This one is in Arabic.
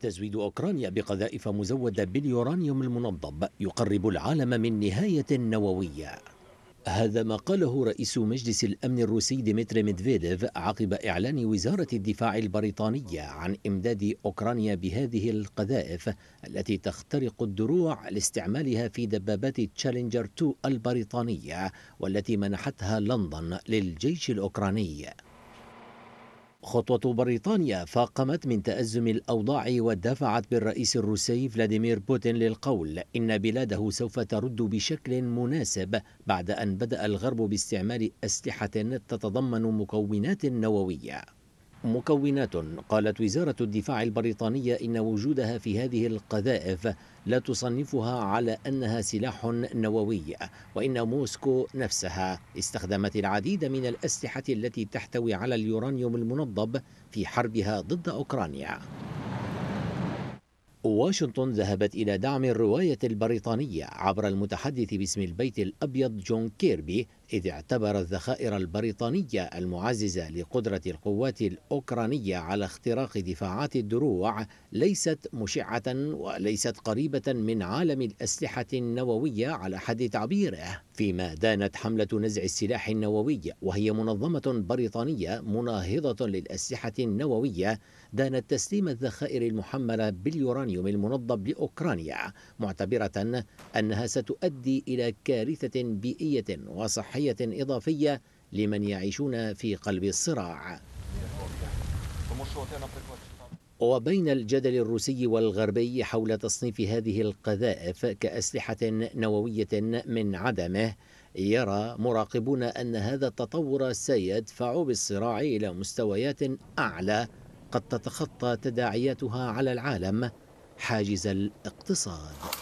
تزويد أوكرانيا بقذائف مزودة باليورانيوم المنضب يقرب العالم من نهاية نووية هذا ما قاله رئيس مجلس الأمن الروسي ديمتري ميدفيديف عقب إعلان وزارة الدفاع البريطانية عن إمداد أوكرانيا بهذه القذائف التي تخترق الدروع لاستعمالها في دبابات تشالنجر 2 البريطانية والتي منحتها لندن للجيش الأوكراني خطوة بريطانيا فاقمت من تأزم الأوضاع ودفعت بالرئيس الروسي فلاديمير بوتين للقول إن بلاده سوف ترد بشكل مناسب بعد أن بدأ الغرب باستعمال أسلحة تتضمن مكونات نووية مكونات قالت وزارة الدفاع البريطانية إن وجودها في هذه القذائف لا تصنفها على أنها سلاح نووي وإن موسكو نفسها استخدمت العديد من الأسلحة التي تحتوي على اليورانيوم المنضب في حربها ضد أوكرانيا واشنطن ذهبت إلى دعم الرواية البريطانية عبر المتحدث باسم البيت الأبيض جون كيربي إذ اعتبر الذخائر البريطانية المعززة لقدرة القوات الأوكرانية على اختراق دفاعات الدروع ليست مشعة وليست قريبة من عالم الأسلحة النووية على حد تعبيره فيما دانت حملة نزع السلاح النووي وهي منظمة بريطانية مناهضة للأسلحة النووية دانت تسليم الذخائر المحملة باليورانيوم المنضب لأوكرانيا معتبرة أنها ستؤدي إلى كارثة بيئية وصحية تضحيه إضافية لمن يعيشون في قلب الصراع وبين الجدل الروسي والغربي حول تصنيف هذه القذائف كأسلحة نووية من عدمه يرى مراقبون أن هذا التطور سيدفع بالصراع إلى مستويات أعلى قد تتخطى تداعياتها على العالم حاجز الاقتصاد